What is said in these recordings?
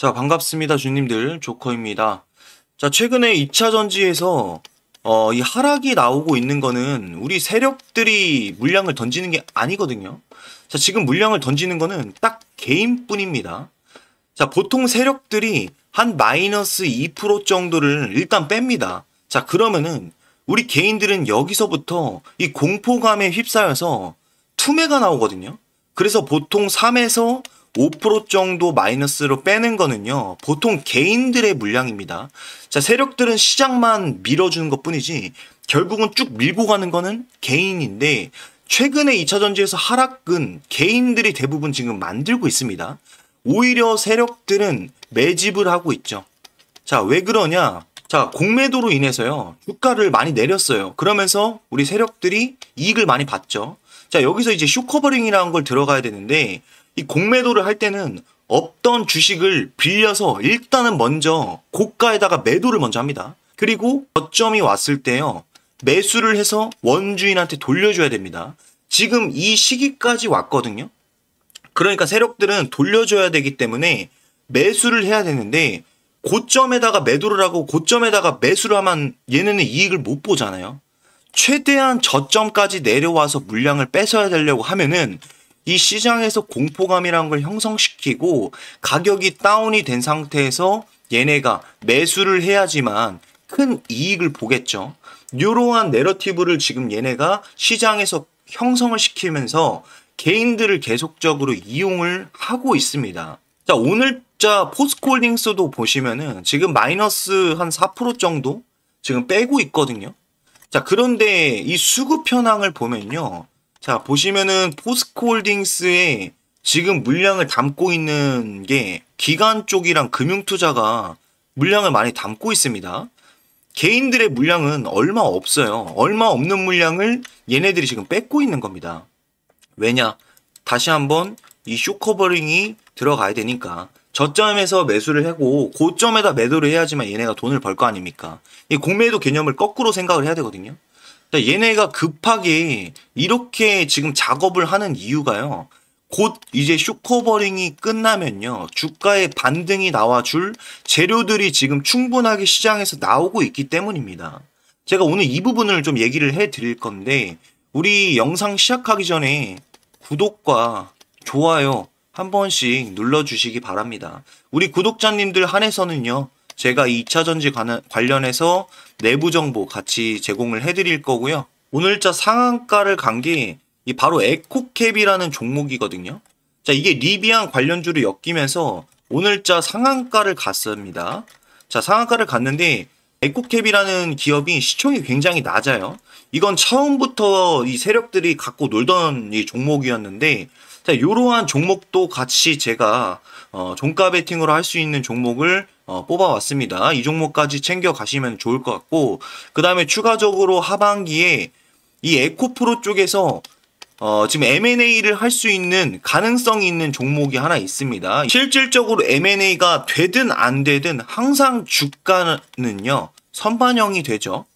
자, 반갑습니다. 주님들. 조커입니다. 자, 최근에 2차 전지에서 어, 이 하락이 나오고 있는 거는 우리 세력들이 물량을 던지는 게 아니거든요. 자, 지금 물량을 던지는 거는 딱 개인뿐입니다. 자, 보통 세력들이 한 마이너스 2% 정도를 일단 뺍니다. 자, 그러면은 우리 개인들은 여기서부터 이 공포감에 휩싸여서 투매가 나오거든요. 그래서 보통 3에서 5% 정도 마이너스로 빼는 거는요. 보통 개인들의 물량입니다. 자, 세력들은 시장만 밀어주는 것 뿐이지 결국은 쭉 밀고 가는 거는 개인인데 최근에 2차 전지에서 하락은 개인들이 대부분 지금 만들고 있습니다. 오히려 세력들은 매집을 하고 있죠. 자, 왜 그러냐? 자, 공매도로 인해서요. 주가를 많이 내렸어요. 그러면서 우리 세력들이 이익을 많이 봤죠. 자, 여기서 이제 슈커버링이라는 걸 들어가야 되는데 이 공매도를 할 때는 없던 주식을 빌려서 일단은 먼저 고가에다가 매도를 먼저 합니다. 그리고 저점이 왔을 때요. 매수를 해서 원주인한테 돌려줘야 됩니다. 지금 이 시기까지 왔거든요. 그러니까 세력들은 돌려줘야 되기 때문에 매수를 해야 되는데 고점에다가 매도를 하고 고점에다가 매수를 하면 얘네는 이익을 못 보잖아요. 최대한 저점까지 내려와서 물량을 뺏어야 되려고 하면은 이 시장에서 공포감이라는 걸 형성시키고 가격이 다운이 된 상태에서 얘네가 매수를 해야지만 큰 이익을 보겠죠. 이러한 내러티브를 지금 얘네가 시장에서 형성을 시키면서 개인들을 계속적으로 이용을 하고 있습니다. 자, 오늘 자 포스코홀딩스도 보시면은 지금 마이너스 한 4% 정도 지금 빼고 있거든요. 자, 그런데 이 수급 현황을 보면요. 자, 보시면은 포스코홀딩스에 지금 물량을 담고 있는 게 기관 쪽이랑 금융 투자가 물량을 많이 담고 있습니다. 개인들의 물량은 얼마 없어요. 얼마 없는 물량을 얘네들이 지금 뺏고 있는 겁니다. 왜냐? 다시 한번 이 쇼커버링이 들어가야 되니까 저점에서 매수를 하고 고점에다 매도를 해야지만 얘네가 돈을 벌 거 아닙니까? 이 공매도 개념을 거꾸로 생각을 해야 되거든요. 그러니까 얘네가 급하게 이렇게 지금 작업을 하는 이유가요. 곧 이제 슈커버링이 끝나면요. 주가의 반등이 나와줄 재료들이 지금 충분하게 시장에서 나오고 있기 때문입니다. 제가 오늘 이 부분을 좀 얘기를 해 드릴 건데 우리 영상 시작하기 전에 구독과 좋아요 한 번씩 눌러주시기 바랍니다. 우리 구독자님들 한해서는요. 제가 2차 전지 관련해서 내부 정보 같이 제공을 해드릴 거고요. 오늘자 상한가를 간 게 바로 에코캡이라는 종목이거든요. 자, 이게 리비안 관련주를 엮이면서 오늘자 상한가를 갔습니다. 자, 상한가를 갔는데 에코캡이라는 기업이 시총이 굉장히 낮아요. 이건 처음부터 이 세력들이 갖고 놀던 이 종목이었는데 자, 이러한 종목도 같이 제가 어, 종가 베팅으로 할 수 있는 종목을 어, 뽑아왔습니다. 이 종목까지 챙겨가시면 좋을 것 같고 그 다음에 추가적으로 하반기에 이 에코프로 쪽에서 어, 지금 M&A를 할 수 있는 가능성이 있는 종목이 하나 있습니다. 실질적으로 M&A가 되든 안 되든 항상 주가는요, 선반영이 되죠.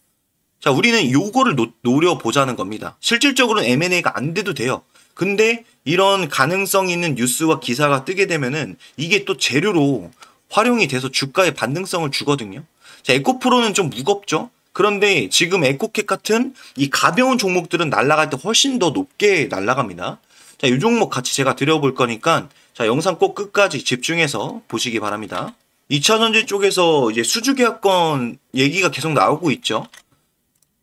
자, 우리는 요거를 노, 노려보자는 겁니다. 실질적으로는 M&A가 안 돼도 돼요. 근데 이런 가능성 있는 뉴스와 기사가 뜨게 되면은 이게 또 재료로 활용이 돼서 주가의 반등성을 주거든요. 자, 에코프로는 좀 무겁죠. 그런데 지금 에코캣 같은 이 가벼운 종목들은 날아갈 때 훨씬 더 높게 날아갑니다. 자, 이 종목 같이 제가 드려볼 거니까 자, 영상 꼭 끝까지 집중해서 보시기 바랍니다. 2차 전지 쪽에서 이제 수주 계약권 얘기가 계속 나오고 있죠.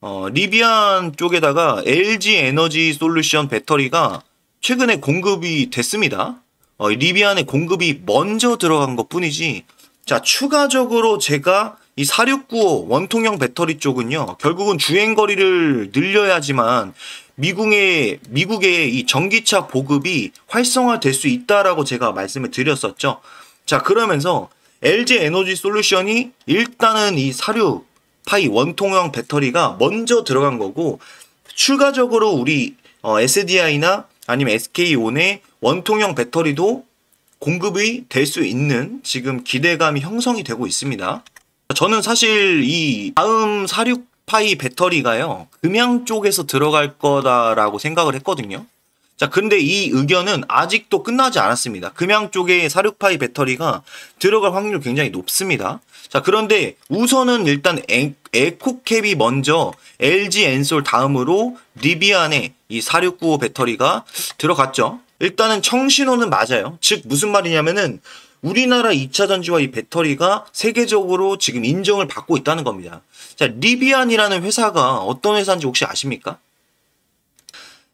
어, 리비안 쪽에다가 LG 에너지 솔루션 배터리가 최근에 공급이 됐습니다. 어, 리비안의 공급이 먼저 들어간 것 뿐이지 자 추가적으로 제가 이 4695 원통형 배터리 쪽은요 결국은 주행거리를 늘려야지만 미국의 미국의 이 전기차 보급이 활성화될 수 있다라고 제가 말씀을 드렸었죠. 자 그러면서 LG 에너지 솔루션이 일단은 이 사류 파이 원통형 배터리가 먼저 들어간 거고 추가적으로 우리 어, SDI나 아니면 SK온의 원통형 배터리도 공급이 될 수 있는 지금 기대감이 형성이 되고 있습니다. 저는 사실 이 다음 46파이 배터리가요, 금양 쪽에서 들어갈 거다라고 생각을 했거든요. 자, 근데 이 의견은 아직도 끝나지 않았습니다. 금양 쪽에 46파이 배터리가 들어갈 확률 이 굉장히 높습니다. 자, 그런데 우선은 일단 에, 에코캡이 먼저 LG 엔솔 다음으로 리비안의 이4695 배터리가 들어갔죠. 일단은 청신호는 맞아요. 즉 무슨 말이냐면은 우리나라 2차 전지와 이 배터리가 세계적으로 지금 인정을 받고 있다는 겁니다. 자, 리비안이라는 회사가 어떤 회사인지 혹시 아십니까?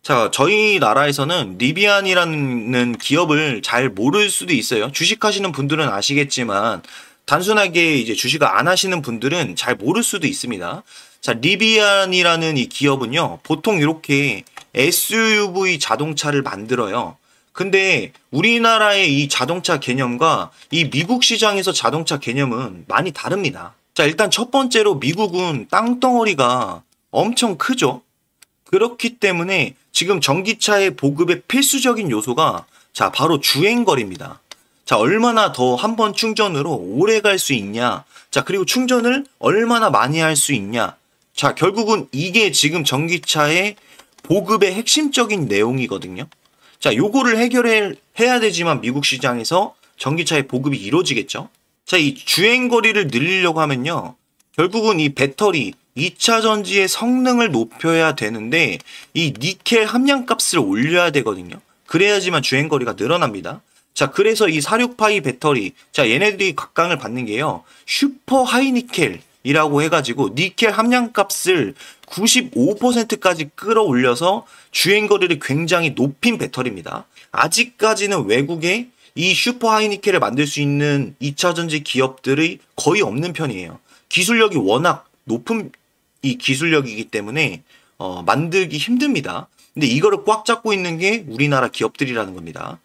자, 저희 나라에서는 리비안이라는 기업을 잘 모를 수도 있어요. 주식하시는 분들은 아시겠지만 단순하게 이제 주식을 안 하시는 분들은 잘 모를 수도 있습니다. 자, 리비안이라는 이 기업은요. 보통 이렇게 SUV 자동차를 만들어요. 근데 우리나라의 이 자동차 개념과 이 미국 시장에서 자동차 개념은 많이 다릅니다. 자, 일단 첫 번째로 미국은 땅덩어리가 엄청 크죠. 그렇기 때문에 지금 전기차의 보급의 필수적인 요소가 자, 바로 주행거리입니다. 자, 얼마나 더 한 번 충전으로 오래 갈 수 있냐. 자, 그리고 충전을 얼마나 많이 할 수 있냐. 자, 결국은 이게 지금 전기차의 보급의 핵심적인 내용이거든요. 자, 요거를 해결해야 되지만 미국 시장에서 전기차의 보급이 이루어지겠죠. 자, 이 주행 거리를 늘리려고 하면요. 결국은 이 배터리, 2차 전지의 성능을 높여야 되는데 이 니켈 함량값을 올려야 되거든요. 그래야지만 주행 거리가 늘어납니다. 자, 그래서 이 468이 배터리, 자, 얘네들이 각광을 받는 게요. 슈퍼 하이니켈 이라고 해가지고 니켈 함량값을 95%까지 끌어올려서 주행거리를 굉장히 높인 배터리입니다. 아직까지는 외국에 이 슈퍼 하이니켈을 만들 수 있는 2차전지 기업들이 거의 없는 편이에요. 기술력이 워낙 높은 이 기술력이기 때문에 어, 만들기 힘듭니다. 근데 이거를 꽉 잡고 있는 게 우리나라 기업들이라는 겁니다.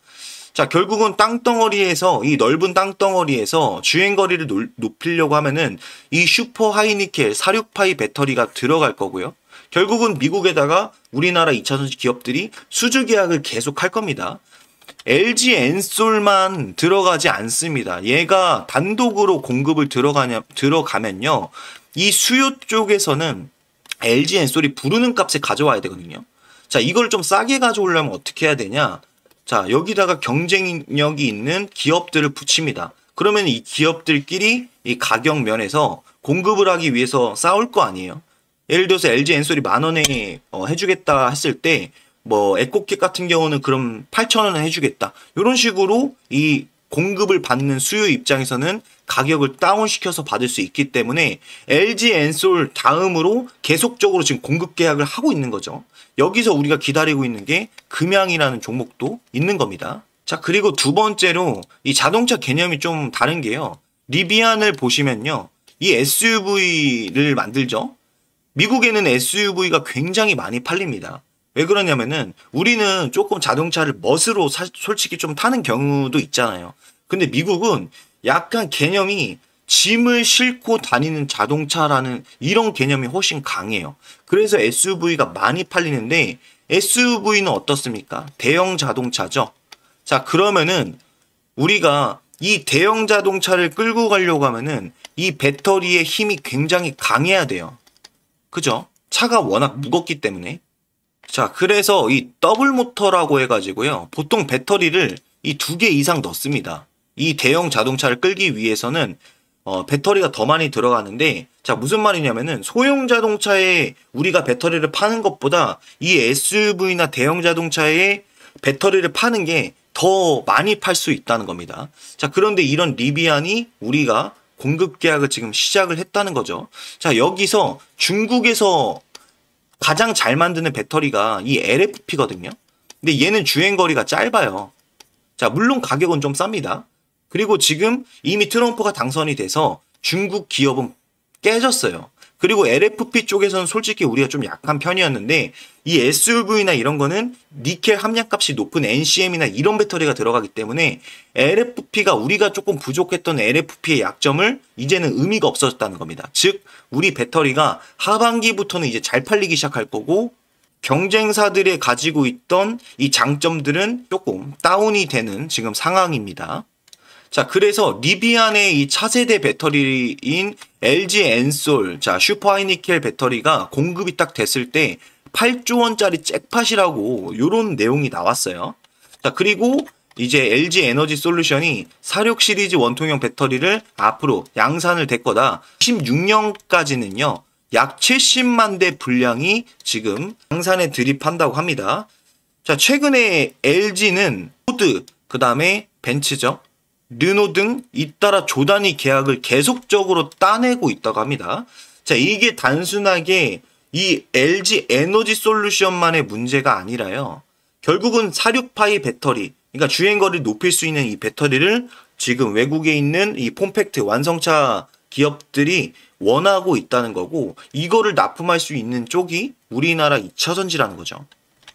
자, 결국은 땅덩어리에서, 이 넓은 땅덩어리에서 주행거리를 노, 높이려고 하면은 이 슈퍼 하이니켈 468이 배터리가 들어갈 거고요. 결국은 미국에다가 우리나라 2차 전지 기업들이 수주 계약을 계속 할 겁니다. LG 엔솔만 들어가지 않습니다. 얘가 단독으로 공급을 들어가냐, 들어가면요. 이 수요 쪽에서는 LG 엔솔이 부르는 값에 가져와야 되거든요. 자, 이걸 좀 싸게 가져오려면 어떻게 해야 되냐? 자, 여기다가 경쟁력이 있는 기업들을 붙입니다. 그러면 이 기업들끼리 이 가격 면에서 공급을 하기 위해서 싸울 거 아니에요? 예를 들어서 LG 엔솔이 만 원에 어, 해주겠다 했을 때, 뭐, 에코킥 같은 경우는 그럼 8천 원에 해주겠다. 이런 식으로 이 공급을 받는 수요 입장에서는 가격을 다운시켜서 받을 수 있기 때문에 LG 엔솔 다음으로 계속적으로 지금 공급 계약을 하고 있는 거죠. 여기서 우리가 기다리고 있는 게 금양이라는 종목도 있는 겁니다. 자, 그리고 두 번째로 이 자동차 개념이 좀 다른 게요. 리비안을 보시면요. 이 SUV를 만들죠. 미국에는 SUV가 굉장히 많이 팔립니다. 왜 그러냐면은 우리는 조금 자동차를 멋으로 사, 솔직히 좀 타는 경우도 있잖아요. 근데 미국은 약간 개념이 짐을 싣고 다니는 자동차라는 이런 개념이 훨씬 강해요. 그래서 SUV가 많이 팔리는데 SUV는 어떻습니까? 대형 자동차죠. 자, 그러면은 우리가 이 대형 자동차를 끌고 가려고 하면은 이 배터리의 힘이 굉장히 강해야 돼요. 그죠? 차가 워낙 무겁기 때문에. 자, 그래서 이 더블 모터라고 해가지고요. 보통 배터리를 이 두 개 이상 넣습니다. 이 대형 자동차를 끌기 위해서는 어, 배터리가 더 많이 들어가는데 자 무슨 말이냐면은 소형 자동차에 우리가 배터리를 파는 것보다 이 SUV나 대형 자동차에 배터리를 파는 게 더 많이 팔 수 있다는 겁니다. 자 그런데 이런 리비안이 우리가 공급 계약을 지금 시작을 했다는 거죠. 자 여기서 중국에서 가장 잘 만드는 배터리가 이 LFP거든요. 근데 얘는 주행 거리가 짧아요. 자 물론 가격은 좀 쌉니다. 그리고 지금 이미 트럼프가 당선이 돼서 중국 기업은 깨졌어요. 그리고 LFP 쪽에서는 솔직히 우리가 좀 약한 편이었는데 이 SUV나 이런 거는 니켈 함량값이 높은 NCM이나 이런 배터리가 들어가기 때문에 LFP가 우리가 조금 부족했던 LFP의 약점을 이제는 의미가 없어졌다는 겁니다. 즉 우리 배터리가 하반기부터는 이제 잘 팔리기 시작할 거고 경쟁사들이 가지고 있던 이 장점들은 조금 다운이 되는 지금 상황입니다. 자, 그래서 리비안의 이 차세대 배터리인 LG 엔솔, 자, 슈퍼하이니켈 배터리가 공급이 딱 됐을 때 8조 원짜리 잭팟이라고 요런 내용이 나왔어요. 자, 그리고 이제 LG 에너지 솔루션이 사륙 시리즈 원통형 배터리를 앞으로 양산을 될 거다. 16년까지는요. 약 70만 대 분량이 지금 양산에 드립한다고 합니다. 자, 최근에 LG는 포드, 그 다음에 벤츠죠. 르노 등 잇따라 조단위 계약을 계속적으로 따내고 있다고 합니다. 자, 이게 단순하게 이 LG 에너지 솔루션만의 문제가 아니라요. 결국은 4 6파이 배터리, 그러니까 주행거리를 높일 수 있는 이 배터리를 지금 외국에 있는 이 폼팩트 완성차 기업들이 원하고 있다는 거고 이거를 납품할 수 있는 쪽이 우리나라 2차전지라는 거죠.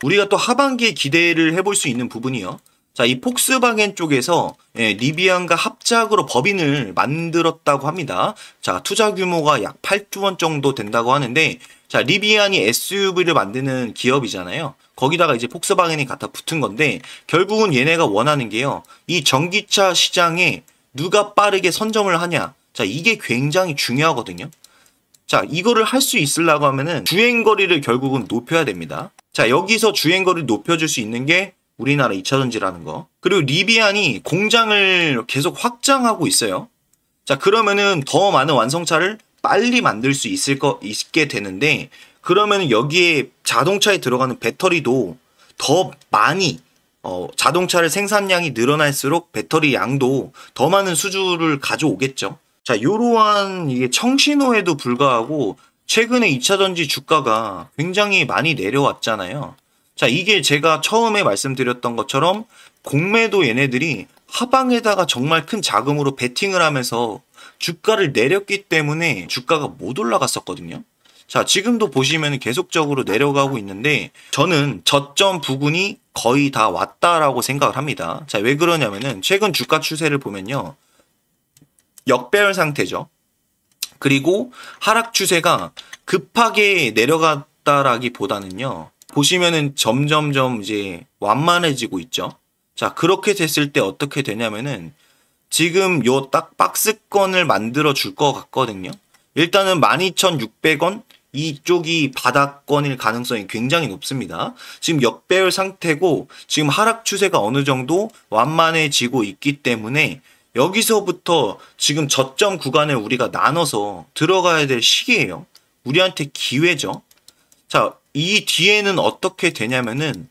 우리가 또 하반기에 기대를 해볼 수 있는 부분이요. 자, 이 폭스바겐 쪽에서 예, 리비안과 합작으로 법인을 만들었다고 합니다. 자, 투자 규모가 약 8조 원 정도 된다고 하는데 자, 리비안이 SUV를 만드는 기업이잖아요. 거기다가 이제 폭스바겐이 갖다 붙은 건데 결국은 얘네가 원하는 게요. 이 전기차 시장에 누가 빠르게 선점을 하냐. 자, 이게 굉장히 중요하거든요. 자, 이거를 할 수 있으려고 하면은 주행거리를 결국은 높여야 됩니다. 자, 여기서 주행거리를 높여줄 수 있는 게 우리나라 2차전지라는 거. 그리고 리비안이 공장을 계속 확장하고 있어요. 자, 그러면은 더 많은 완성차를 빨리 만들 수 있을 거, 있게 되는데, 그러면 여기에 자동차에 들어가는 배터리도 더 많이, 어, 자동차를 생산량이 늘어날수록 배터리 양도 더 많은 수주를 가져오겠죠. 자, 요러한 이게 청신호에도 불구하고 최근에 2차전지 주가가 굉장히 많이 내려왔잖아요. 자, 이게 제가 처음에 말씀드렸던 것처럼 공매도 얘네들이 하방에다가 정말 큰 자금으로 베팅을 하면서 주가를 내렸기 때문에 주가가 못 올라갔었거든요. 자, 지금도 보시면 계속적으로 내려가고 있는데 저는 저점 부분이 거의 다 왔다라고 생각을 합니다. 자, 왜 그러냐면은 최근 주가 추세를 보면요. 역배열 상태죠. 그리고 하락 추세가 급하게 내려갔다라기보다는요. 보시면은 점점점 이제 완만해지고 있죠. 자, 그렇게 됐을 때 어떻게 되냐면은 지금 요 딱 박스권을 만들어 줄 것 같거든요. 일단은 12,600원 이쪽이 바닥권일 가능성이 굉장히 높습니다. 지금 역배열 상태고 지금 하락 추세가 어느 정도 완만해지고 있기 때문에 여기서부터 지금 저점 구간을 우리가 나눠서 들어가야 될 시기예요. 우리한테 기회죠. 자, 이 뒤에는 어떻게 되냐면은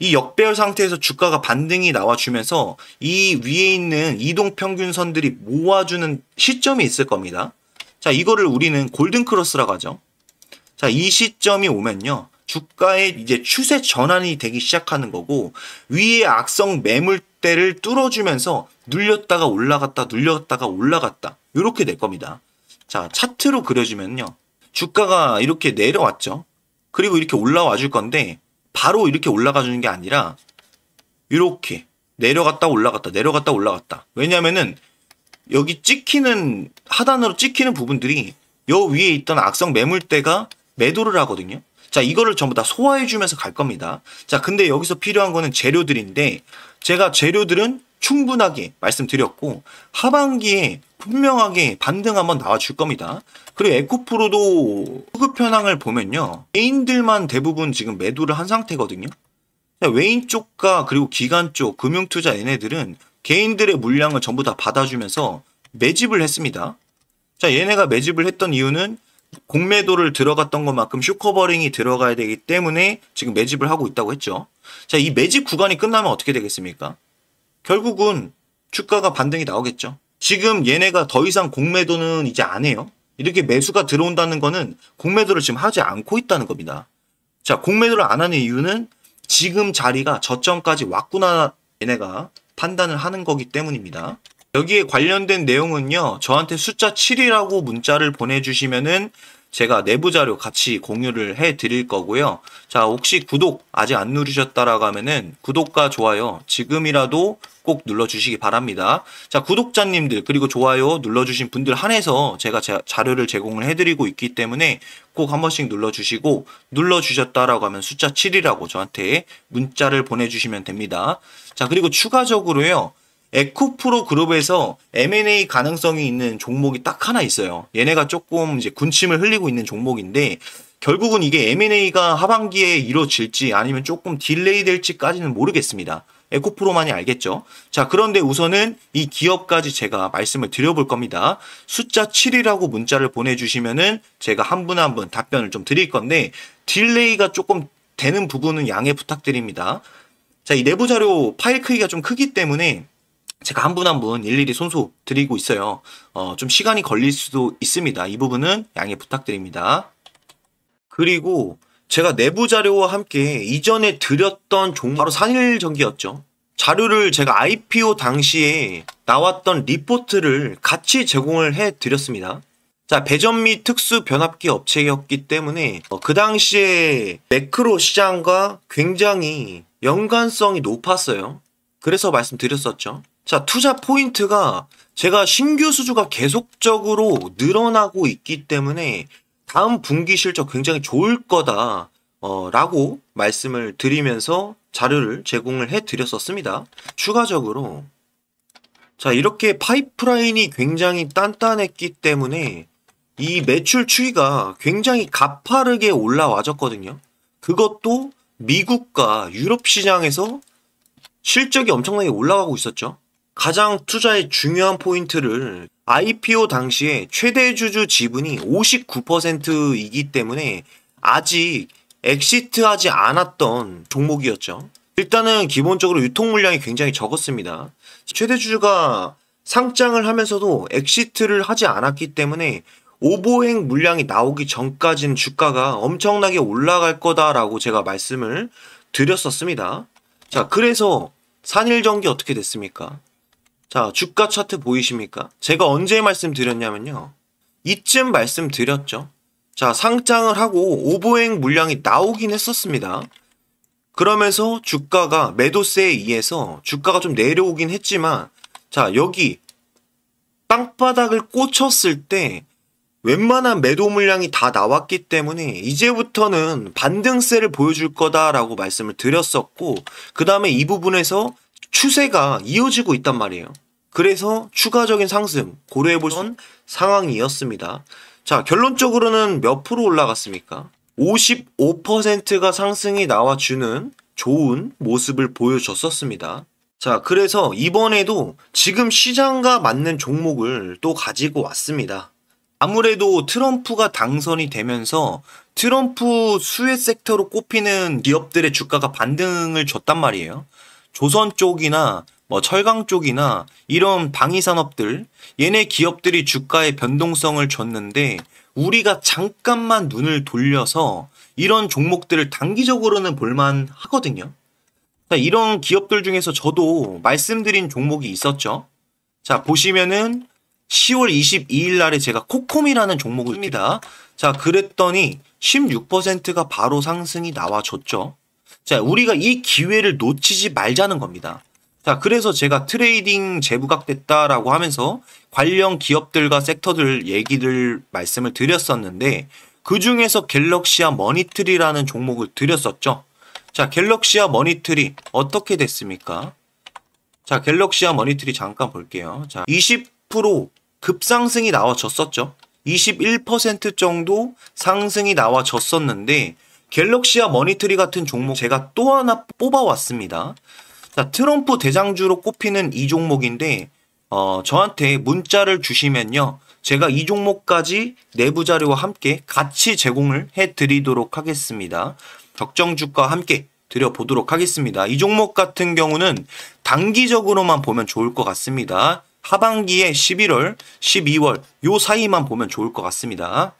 이 역배열 상태에서 주가가 반등이 나와주면서 이 위에 있는 이동평균선들이 모아주는 시점이 있을 겁니다. 자, 이거를 우리는 골든크로스라고 하죠. 자, 이 시점이 오면요. 주가의 이제 추세 전환이 되기 시작하는 거고 위에 악성 매물대를 뚫어주면서 눌렸다가 올라갔다 눌렸다가 올라갔다 이렇게 될 겁니다. 자, 차트로 그려주면요. 주가가 이렇게 내려왔죠. 그리고 이렇게 올라와 줄 건데 바로 이렇게 올라가 주는 게 아니라 이렇게 내려갔다 올라갔다 내려갔다 올라갔다 왜냐면은 여기 찍히는 하단으로 찍히는 부분들이 여 위에 있던 악성 매물대가 매도를 하거든요 자 이거를 전부 다 소화해 주면서 갈 겁니다 자 근데 여기서 필요한 거는 재료들인데 제가 재료들은 충분하게 말씀드렸고 하반기에 분명하게 반등 한번 나와줄 겁니다. 그리고 에코프로도 수급 현황을 보면요. 개인들만 대부분 지금 매도를 한 상태거든요. 외인 쪽과 그리고 기관 쪽, 금융투자 얘네들은 개인들의 물량을 전부 다 받아주면서 매집을 했습니다. 자, 얘네가 매집을 했던 이유는 공매도를 들어갔던 것만큼 슈커버링이 들어가야 되기 때문에 지금 매집을 하고 있다고 했죠. 자, 이 매집 구간이 끝나면 어떻게 되겠습니까? 결국은 주가가 반등이 나오겠죠. 지금 얘네가 더 이상 공매도는 이제 안 해요. 이렇게 매수가 들어온다는 거는 공매도를 지금 하지 않고 있다는 겁니다. 자, 공매도를 안 하는 이유는 지금 자리가 저점까지 왔구나 얘네가 판단을 하는 거기 때문입니다. 여기에 관련된 내용은요. 저한테 숫자 7이라고 문자를 보내주시면은 제가 내부 자료 같이 공유를 해 드릴 거고요. 자, 혹시 구독 아직 안 누르셨다라고 하면은 구독과 좋아요 지금이라도 꼭 눌러 주시기 바랍니다. 자, 구독자님들 그리고 좋아요 눌러 주신 분들 한해서 제가 자료를 제공을 해 드리고 있기 때문에 꼭 한 번씩 눌러 주시고 눌러 주셨다라고 하면 숫자 7이라고 저한테 문자를 보내 주시면 됩니다. 자, 그리고 추가적으로요. 에코프로 그룹에서 M&A 가능성이 있는 종목이 딱 하나 있어요. 얘네가 조금 이제 군침을 흘리고 있는 종목인데 결국은 이게 M&A가 하반기에 이뤄질지 아니면 조금 딜레이 될지까지는 모르겠습니다. 에코프로만이 알겠죠. 자, 그런데 우선은 이 기업까지 제가 말씀을 드려볼 겁니다. 숫자 7이라고 문자를 보내주시면은 제가 한 분 한 분 답변을 좀 드릴 건데 딜레이가 조금 되는 부분은 양해 부탁드립니다. 자, 이 내부 자료 파일 크기가 좀 크기 때문에 제가 한 분 한 분 일일이 손소 드리고 있어요. 어, 좀 시간이 걸릴 수도 있습니다. 이 부분은 양해 부탁드립니다. 그리고 제가 내부 자료와 함께 이전에 드렸던 종 바로 산일전기였죠. 자료를 제가 IPO 당시에 나왔던 리포트를 같이 제공을 해 드렸습니다. 자, 배전 및 특수 변압기 업체였기 때문에 어, 그 당시에 매크로 시장과 굉장히 연관성이 높았어요. 그래서 말씀드렸었죠. 자, 투자 포인트가 제가 신규 수주가 계속적으로 늘어나고 있기 때문에 다음 분기 실적 굉장히 좋을 거다. 어, 라고 말씀을 드리면서 자료를 제공을 해 드렸었습니다. 추가적으로 자, 이렇게 파이프라인이 굉장히 단단했기 때문에 이 매출 추이가 굉장히 가파르게 올라와졌거든요. 그것도 미국과 유럽 시장에서 실적이 엄청나게 올라가고 있었죠. 가장 투자의 중요한 포인트를 IPO 당시에 최대 주주 지분이 59%이기 때문에 아직 엑시트하지 않았던 종목이었죠. 일단은 기본적으로 유통 물량이 굉장히 적었습니다. 최대 주주가 상장을 하면서도 엑시트를 하지 않았기 때문에 오보행 물량이 나오기 전까지는 주가가 엄청나게 올라갈 거다라고 제가 말씀을 드렸었습니다. 자, 그래서 산일전기 어떻게 됐습니까? 자, 주가 차트 보이십니까? 제가 언제 말씀드렸냐면요. 이쯤 말씀드렸죠. 자, 상장을 하고 오버행 물량이 나오긴 했었습니다. 그러면서 주가가 매도세에 의해서 주가가 좀 내려오긴 했지만 자, 여기 땅바닥을 꽂혔을 때 웬만한 매도 물량이 다 나왔기 때문에 이제부터는 반등세를 보여줄 거다라고 말씀을 드렸었고 그 다음에 이 부분에서 추세가 이어지고 있단 말이에요. 그래서 추가적인 상승 고려해 볼 그렇죠. 상황이었습니다. 자, 결론적으로는 몇 프로 올라갔습니까? 55%가 상승이 나와주는 좋은 모습을 보여줬었습니다. 자, 그래서 이번에도 지금 시장과 맞는 종목을 또 가지고 왔습니다. 아무래도 트럼프가 당선이 되면서 트럼프 수혜 섹터로 꼽히는 기업들의 주가가 반등을 줬단 말이에요. 조선 쪽이나 뭐 철강 쪽이나 이런 방위 산업들 얘네 기업들이 주가의 변동성을 줬는데 우리가 잠깐만 눈을 돌려서 이런 종목들을 단기적으로는 볼만 하거든요. 이런 기업들 중에서 저도 말씀드린 종목이 있었죠. 자, 보시면은 10월 22일 날에 제가 코콤이라는 종목을 씁니다. 자, 그랬더니 16%가 바로 상승이 나와줬죠. 자, 우리가 이 기회를 놓치지 말자는 겁니다. 자, 그래서 제가 트레이딩 재부각됐다라고 하면서 관련 기업들과 섹터들 얘기를 말씀을 드렸었는데 그 중에서 갤럭시아 머니트리라는 종목을 드렸었죠. 자, 갤럭시아 머니트리 어떻게 됐습니까? 자, 갤럭시아 머니트리 잠깐 볼게요. 자, 20% 급상승이 나와졌었죠. 21% 정도 상승이 나와졌었는데 갤럭시아 머니트리 같은 종목 제가 또 하나 뽑아왔습니다. 자, 트럼프 대장주로 꼽히는 이 종목인데 어, 저한테 문자를 주시면요. 제가 이 종목까지 내부 자료와 함께 같이 제공을 해 드리도록 하겠습니다. 적정 주가와 함께 드려보도록 하겠습니다. 이 종목 같은 경우는 단기적으로만 보면 좋을 것 같습니다. 하반기에 11월, 12월 요 사이만 보면 좋을 것 같습니다.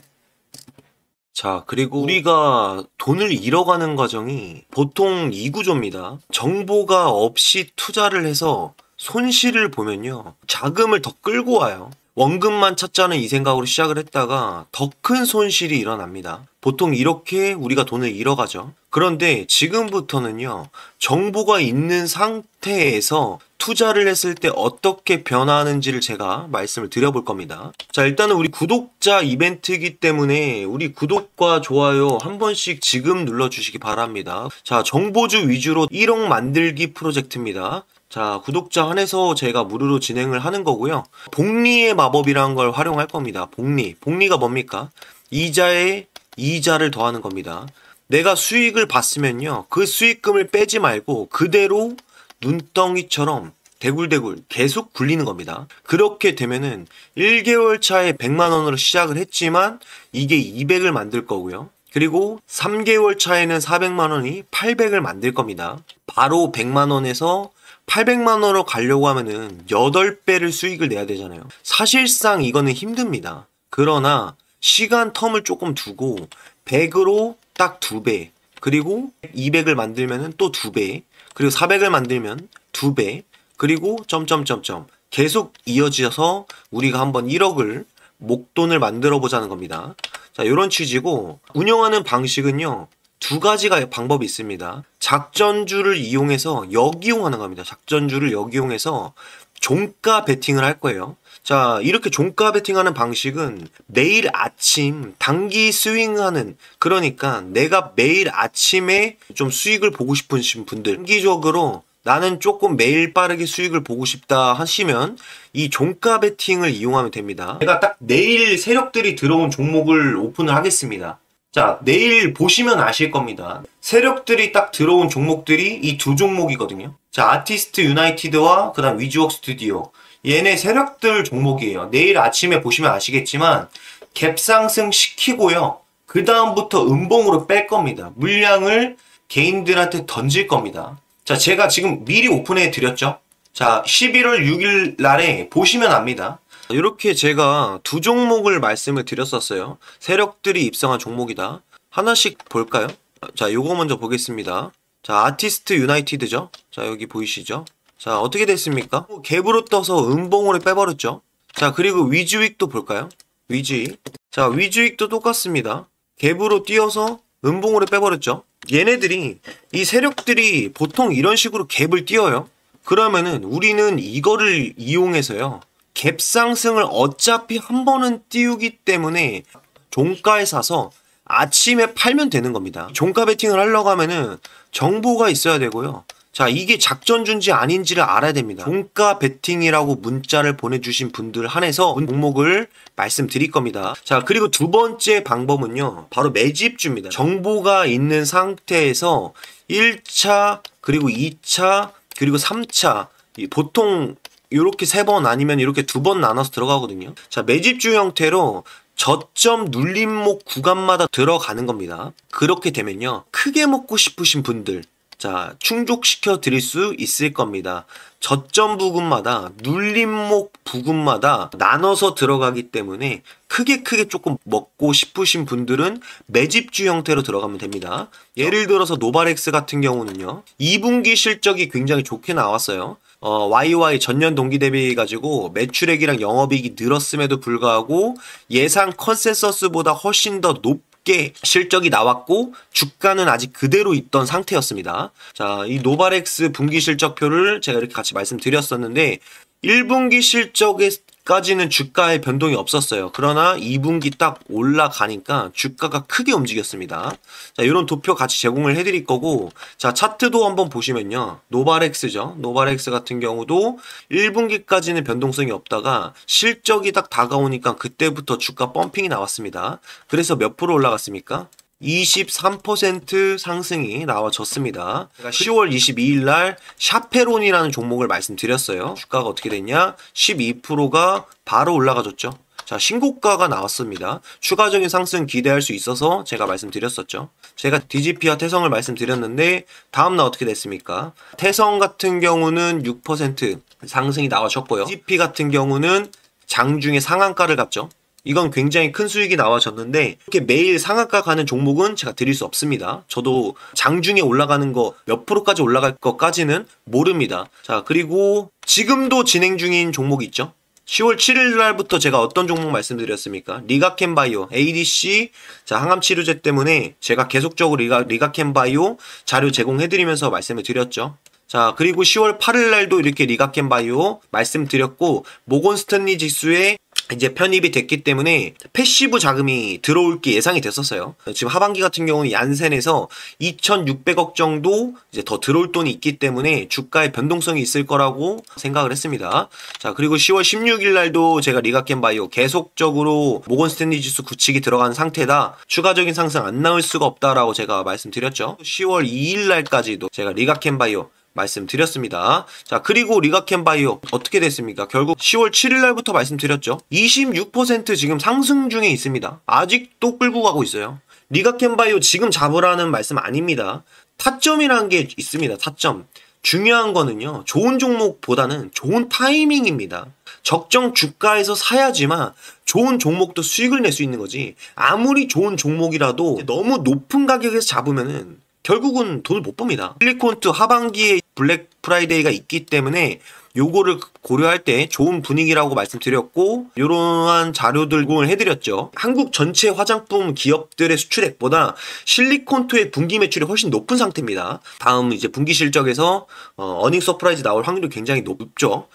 자, 그리고 우리가 돈을 잃어가는 과정이 보통 이 구조입니다. 정보가 없이 투자를 해서 손실을 보면요. 자금을 더 끌고 와요. 원금만 찾자는 이 생각으로 시작을 했다가 더 큰 손실이 일어납니다. 보통 이렇게 우리가 돈을 잃어가죠. 그런데 지금부터는요, 정보가 있는 상태에서 투자를 했을 때 어떻게 변화하는지를 제가 말씀을 드려볼 겁니다. 자, 일단은 우리 구독자 이벤트이기 때문에 우리 구독과 좋아요 한 번씩 지금 눌러주시기 바랍니다. 자, 정보주 위주로 1억 만들기 프로젝트입니다. 자, 구독자 한해서 제가 무료로 진행을 하는 거고요. 복리의 마법이라는 걸 활용할 겁니다. 복리. 복리가 뭡니까? 이자에 이자를 더하는 겁니다. 내가 수익을 봤으면요. 그 수익금을 빼지 말고 그대로 눈덩이처럼 대굴대굴 계속 굴리는 겁니다. 그렇게 되면은 1개월 차에 100만 원으로 시작을 했지만 이게 200을 만들 거고요. 그리고 3개월 차에는 400만 원이 800을 만들 겁니다. 바로 100만 원에서 800만 원으로 가려고 하면은 8배를 수익을 내야 되잖아요. 사실상 이거는 힘듭니다. 그러나 시간 텀을 조금 두고 100으로 딱 2배, 그리고 200을 만들면은 또 2배, 그리고 400을 만들면 2배, 그리고 점점점점 계속 이어지셔서 우리가 한번 1억을 목돈을 만들어 보자는 겁니다. 자, 요런 취지고 운영하는 방식은요. 두 가지가 방법이 있습니다. 작전주를 이용해서 역이용하는 겁니다. 작전주를 역이용해서 종가 베팅을 할 거예요. 자, 이렇게 종가 베팅하는 방식은 매일 아침 단기 스윙하는 그러니까 내가 매일 아침에 좀 수익을 보고 싶으신 분들 단기적으로 나는 조금 매일 빠르게 수익을 보고 싶다 하시면 이 종가 베팅을 이용하면 됩니다. 내가딱 내일 세력들이 들어온 종목을 오픈을 하겠습니다. 자, 내일 보시면 아실 겁니다. 세력들이 딱 들어온 종목들이 이 두 종목이거든요. 자, 아티스트 유나이티드와 그다음 위즈웍 스튜디오. 얘네 세력들 종목이에요. 내일 아침에 보시면 아시겠지만 갭상승 시키고요. 그 다음부터 음봉으로 뺄 겁니다. 물량을 개인들한테 던질 겁니다. 자, 제가 지금 미리 오픈해 드렸죠. 자, 11월 6일 날에 보시면 압니다. 이렇게 제가 두 종목을 말씀을 드렸었어요. 세력들이 입성한 종목이다. 하나씩 볼까요? 자, 요거 먼저 보겠습니다. 자, 아티스트 유나이티드죠? 자, 여기 보이시죠? 자, 어떻게 됐습니까? 갭으로 떠서 은봉으로 빼버렸죠? 자, 그리고 위즈윅도 볼까요? 위즈윅. 자, 위즈윅도 똑같습니다. 갭으로 뛰어서 은봉으로 빼버렸죠? 얘네들이, 이 세력들이 보통 이런 식으로 갭을 띄어요. 그러면은 우리는 이거를 이용해서요. 갭 상승을 어차피 한 번은 띄우기 때문에 종가에 사서 아침에 팔면 되는 겁니다. 종가 베팅을 하려고 하면은 정보가 있어야 되고요. 자, 이게 작전주인지 아닌지를 알아야 됩니다. 종가 베팅이라고 문자를 보내주신 분들 한해서 목목을 말씀드릴 겁니다. 자, 그리고 두 번째 방법은요. 바로 매집주입니다. 정보가 있는 상태에서 1차, 그리고 2차, 그리고 3차, 보통 이렇게 세 번 아니면 이렇게 두 번 나눠서 들어가거든요. 자, 매집주 형태로 저점 눌림목 구간마다 들어가는 겁니다. 그렇게 되면요. 크게 먹고 싶으신 분들, 자, 충족시켜 드릴 수 있을 겁니다. 저점 부근마다 눌림목 부근마다 나눠서 들어가기 때문에 크게 크게 조금 먹고 싶으신 분들은 매집주 형태로 들어가면 됩니다. 예를 들어서 노바렉스 같은 경우는요. 2분기 실적이 굉장히 좋게 나왔어요. 어, YY 전년 동기 대비 해 가지고 매출액이랑 영업이익이 늘었음에도 불구하고 예상 컨센서스보다 훨씬 더 높은 높게 실적이 나왔고 주가는 아직 그대로 있던 상태였습니다. 자, 이 노바렉스 분기 실적표를 제가 이렇게 같이 말씀드렸었는데 1분기 실적의 까지는 주가의 변동이 없었어요. 그러나 2분기 딱 올라가니까 주가가 크게 움직였습니다. 자, 이런 도표 같이 제공을 해드릴 거고, 자, 차트도 한번 보시면요. 노바렉스죠. 노바렉스 같은 경우도 1분기까지는 변동성이 없다가 실적이 딱 다가오니까 그때부터 주가 펌핑이 나왔습니다. 그래서 몇 프로 올라갔습니까? 23% 상승이 나와졌습니다. 제가 10월 22일 날 샤페론이라는 종목을 말씀드렸어요. 주가가 어떻게 됐냐? 12%가 바로 올라가졌죠. 자, 신고가가 나왔습니다. 추가적인 상승 기대할 수 있어서 제가 말씀드렸었죠. 제가 DGP와 태성을 말씀드렸는데 다음날 어떻게 됐습니까? 태성 같은 경우는 6% 상승이 나와졌고요. DGP 같은 경우는 장중에 상한가를 갔죠. 이건 굉장히 큰 수익이 나와졌는데 이렇게 매일 상한가 가는 종목은 제가 드릴 수 없습니다. 저도 장중에 올라가는 거 몇 프로까지 올라갈 것까지는 모릅니다. 자 그리고 지금도 진행 중인 종목 있죠. 10월 7일 날부터 제가 어떤 종목 말씀드렸습니까? 리가캔바이오, ADC, 자, 항암치료제 때문에 제가 계속적으로 리가, 리가캔바이오 자료 제공해드리면서 말씀을 드렸죠. 자, 그리고 10월 8일 날도 이렇게 리가캔바이오 말씀드렸고, 모건스탠리 지수의 이제 편입이 됐기 때문에 패시브 자금이 들어올 게 예상이 됐었어요. 지금 하반기 같은 경우는 얀센에서 2,600억 정도 이제 더 들어올 돈이 있기 때문에 주가의 변동성이 있을 거라고 생각을 했습니다. 자, 그리고 10월 16일 날도 제가 리가켄 바이오 계속적으로 모건 스탠리 지수 구축이 들어간 상태다. 추가적인 상승 안 나올 수가 없다라고 제가 말씀드렸죠. 10월 2일 날까지도 제가 리가켄 바이오 말씀드렸습니다. 자 그리고 리가캔 바이오 어떻게 됐습니까? 결국 10월 7일 날부터 말씀드렸죠. 26% 지금 상승 중에 있습니다. 아직도 끌고 가고 있어요. 리가캔 바이오 지금 잡으라는 말씀 아닙니다. 타점이라는 게 있습니다. 타점. 중요한 거는요. 좋은 종목보다는 좋은 타이밍입니다. 적정 주가에서 사야지만 좋은 종목도 수익을 낼 수 있는 거지. 아무리 좋은 종목이라도 너무 높은 가격에서 잡으면은 결국은 돈을 못 봅니다. 실리콘트 하반기에 블랙 프라이데이가 있기 때문에 요거를 고려할 때 좋은 분위기라고 말씀드렸고 이러한 자료들 공을 해드렸죠. 한국 전체 화장품 기업들의 수출액보다 실리콘투의 분기 매출이 훨씬 높은 상태입니다. 다음 이제 분기 실적에서 어, 어닝 서프라이즈 나올 확률이 굉장히 높죠.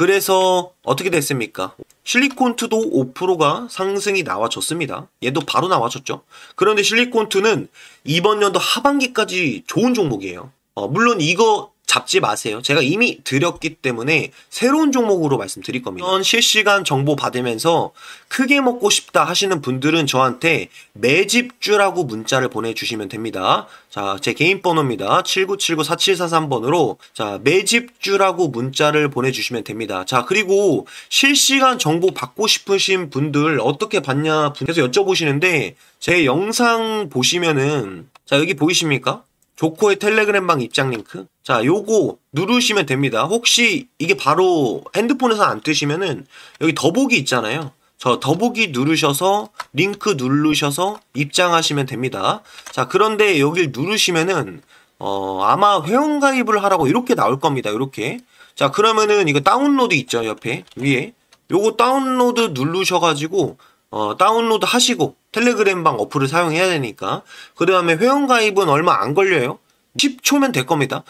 그래서 어떻게 됐습니까? 실리콘2도 5%가 상승이 나와줬습니다. 얘도 바로 나와줬죠. 그런데 실리콘2는 이번 연도 하반기까지 좋은 종목이에요. 어, 물론 이거 잡지 마세요. 제가 이미 드렸기 때문에 새로운 종목으로 말씀드릴 겁니다. 이런 실시간 정보 받으면서 크게 먹고 싶다 하시는 분들은 저한테 매집주라고 문자를 보내주시면 됩니다. 자, 제 개인 번호입니다. 7979-4743번으로 자, 매집주라고 문자를 보내주시면 됩니다. 자, 그리고 실시간 정보 받고 싶으신 분들 어떻게 받냐 계속 여쭤보시는데 제 영상 보시면은 자, 여기 보이십니까? 조코의 텔레그램방 입장 링크 자 요거 누르시면 됩니다 혹시 이게 바로 핸드폰에서 안 뜨시면은 여기 더보기 있잖아요 저 더보기 누르셔서 링크 누르셔서 입장하시면 됩니다 자 그런데 여길 누르시면은 어 아마 회원가입을 하라고 이렇게 나올 겁니다 이렇게 자 그러면은 이거 다운로드 있죠 옆에 위에 요거 다운로드 누르셔가지고 어, 다운로드 하시고 텔레그램방 어플을 사용해야 되니까 그 다음에 회원가입은 얼마 안 걸려요 10초면 될 겁니다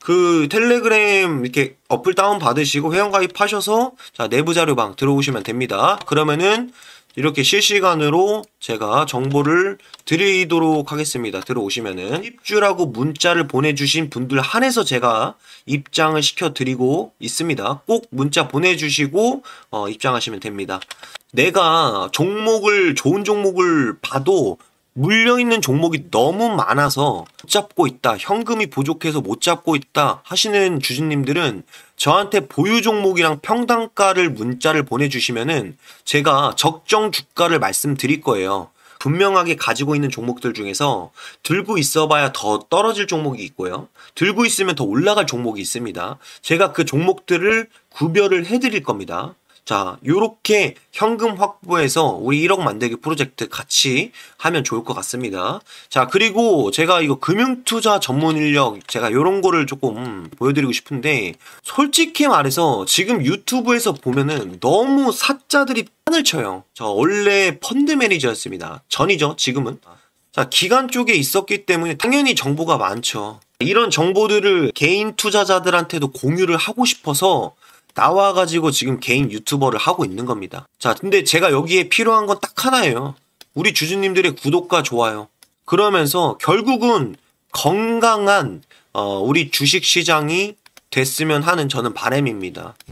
그 텔레그램 이렇게 어플 다운 받으시고 회원가입 하셔서 자 내부자료방 들어오시면 됩니다 그러면은 이렇게 실시간으로 제가 정보를 드리도록 하겠습니다. 들어오시면은 입주라고 문자를 보내주신 분들 한해서 제가 입장을 시켜드리고 있습니다. 꼭 문자 보내주시고 어, 입장하시면 됩니다. 내가 종목을 좋은 종목을 봐도 물려있는 종목이 너무 많아서 못 잡고 있다. 현금이 부족해서 못 잡고 있다 하시는 주주님들은 저한테 보유 종목이랑 평당가를 문자를 보내주시면은 제가 적정 주가를 말씀드릴 거예요. 분명하게 가지고 있는 종목들 중에서 들고 있어봐야 더 떨어질 종목이 있고요. 들고 있으면 더 올라갈 종목이 있습니다. 제가 그 종목들을 구별을 해드릴 겁니다. 자, 요렇게 현금 확보해서 우리 1억 만들기 프로젝트 같이 하면 좋을 것 같습니다. 자, 그리고 제가 이거 금융투자 전문 인력, 제가 요런 거를 조금 보여드리고 싶은데, 솔직히 말해서 지금 유튜브에서 보면은 너무 사자들이 판을 쳐요. 저 원래 펀드 매니저였습니다. 전이죠, 지금은. 자, 기관 쪽에 있었기 때문에 당연히 정보가 많죠. 이런 정보들을 개인 투자자들한테도 공유를 하고 싶어서 나와가지고 지금 개인 유튜버를 하고 있는 겁니다. 자, 근데 제가 여기에 필요한 건 딱 하나예요. 우리 주주님들의 구독과 좋아요. 그러면서 결국은 건강한 어, 우리 주식시장이 됐으면 하는 저는 바램입니다